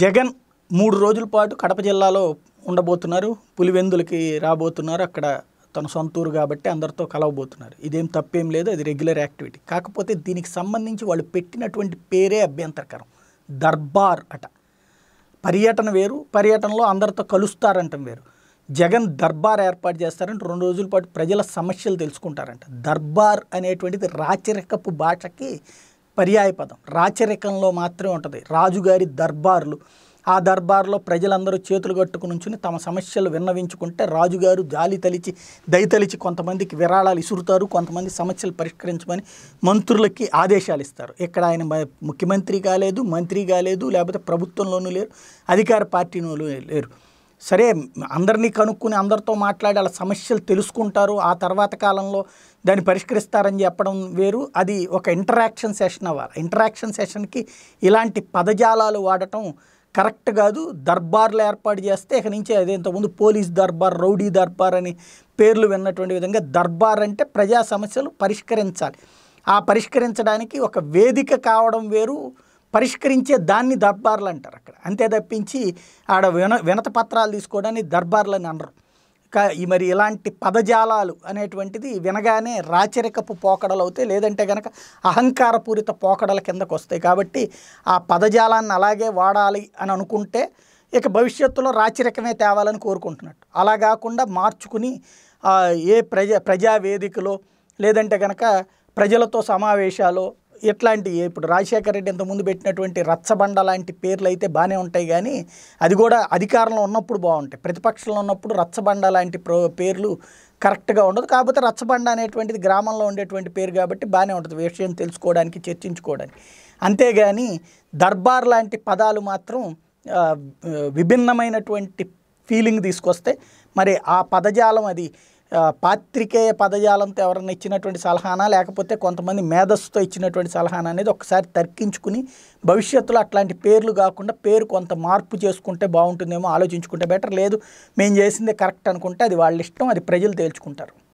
జగన్ మూడు రోజుల పాటు కడప జిల్లాలో ఉండబోతున్నారు పులివెందులకి రాబోతున్నారు అక్కడ తన సొంతూరు కాబట్టి అందరితో కలవబోతున్నారు ఇదేం తప్పేం లేదు అది రెగ్యులర్ యాక్టివిటీ కాకపోతే దీనికి సంబంధించి వాళ్ళు పెట్టినటువంటి పేరే అభ్యంతరకరం దర్బార్ అట పర్యటన వేరు పర్యటనలో అందరితో కలుస్తారంటం వేరు జగన్ దర్బార్ ఏర్పాటు చేస్తారంటే రెండు రోజుల పాటు ప్రజల సమస్యలు తెలుసుకుంటారంట దర్బార్ అనేటువంటిది రాచరికపు భాషకి పర్యాయ పదం రాచరికంలో మాత్రమే ఉంటుంది రాజుగారి దర్బార్లు ఆ దర్బార్లో ప్రజలందరూ చేతులు కట్టుకుని ఉంచుని తమ సమస్యలు విన్నవించుకుంటే రాజుగారు జాలి తలిచి దయతలిచి కొంతమందికి విరాళాలు ఇసురుతారు కొంతమంది సమస్యలు పరిష్కరించమని మంత్రులకి ఆదేశాలు ఇస్తారు ఇక్కడ ఆయన ముఖ్యమంత్రి కాలేదు మంత్రి కాలేదు లేకపోతే ప్రభుత్వంలోనూ లేరు అధికార పార్టీలోనూ లేరు సరే అందరినీ కనుక్కుని అందరితో మాట్లాడి వాళ్ళ సమస్యలు తెలుసుకుంటారు ఆ తర్వాత కాలంలో దాన్ని పరిష్కరిస్తారని చెప్పడం వేరు అది ఒక ఇంటరాక్షన్ సెషన్ అవ్వాలి ఇంటరాక్షన్ సెషన్కి ఇలాంటి పదజాలాలు వాడటం కరెక్ట్ కాదు దర్బార్లు ఏర్పాటు చేస్తే ఇక నుంచి అదే ఇంతకుముందు పోలీస్ దర్బార్ రౌడీ దర్బార్ అని పేర్లు విన్నటువంటి విధంగా దర్బార్ అంటే ప్రజా సమస్యలు పరిష్కరించాలి ఆ పరిష్కరించడానికి ఒక వేదిక కావడం వేరు పరిష్కరించే దాన్ని దర్బార్లు అంటారు అక్కడ అంతే తప్పించి ఆడ విన వినత పత్రాలు తీసుకోవడాన్ని దర్బార్లు అని అనరు ఈ మరి ఇలాంటి పదజాలాలు అనేటువంటిది వినగానే రాచరికపు పోకడలు అవుతాయి లేదంటే కనుక అహంకారపూరిత పోకడల కిందకు వస్తాయి కాబట్టి ఆ పదజాలాన్ని అలాగే వాడాలి అని అనుకుంటే ఇక భవిష్యత్తులో రాచరికమే తేవాలని కోరుకుంటున్నట్టు అలా కాకుండా మార్చుకుని ఏ ప్రజా ప్రజావేదికలో లేదంటే కనుక ప్రజలతో సమావేశాలు ఇట్లాంటి ఇప్పుడు రాజశేఖర రెడ్డి ఇంతకుముందు పెట్టినటువంటి రచ్చబండ లాంటి పేర్లు అయితే బాగానే ఉంటాయి కానీ అది కూడా అధికారంలో ఉన్నప్పుడు బాగుంటాయి ప్రతిపక్షంలో ఉన్నప్పుడు రచ్చబండ లాంటి పేర్లు కరెక్ట్గా ఉండదు కాకపోతే రచ్చబండ అనేటువంటిది గ్రామంలో ఉండేటువంటి పేరు కాబట్టి బాగానే ఉంటుంది విషయం తెలుసుకోవడానికి చర్చించుకోవడానికి అంతేగాని దర్బార్ లాంటి పదాలు మాత్రం విభిన్నమైనటువంటి ఫీలింగ్ తీసుకొస్తే మరి ఆ పదజాలం అది పాత్రికేయ పదజాలంతో ఎవరన్నా ఇచ్చినటువంటి సలహానా లేకపోతే కొంతమంది మేధస్సుతో ఇచ్చినటువంటి సలహానా అనేది ఒకసారి తర్కించుకుని భవిష్యత్తులో అట్లాంటి పేర్లు కాకుండా పేరు కొంత మార్పు చేసుకుంటే బాగుంటుందేమో ఆలోచించుకుంటే బెటర్ లేదు మేము చేసిందే కరెక్ట్ అనుకుంటే అది వాళ్ళ ఇష్టం అది ప్రజలు తేల్చుకుంటారు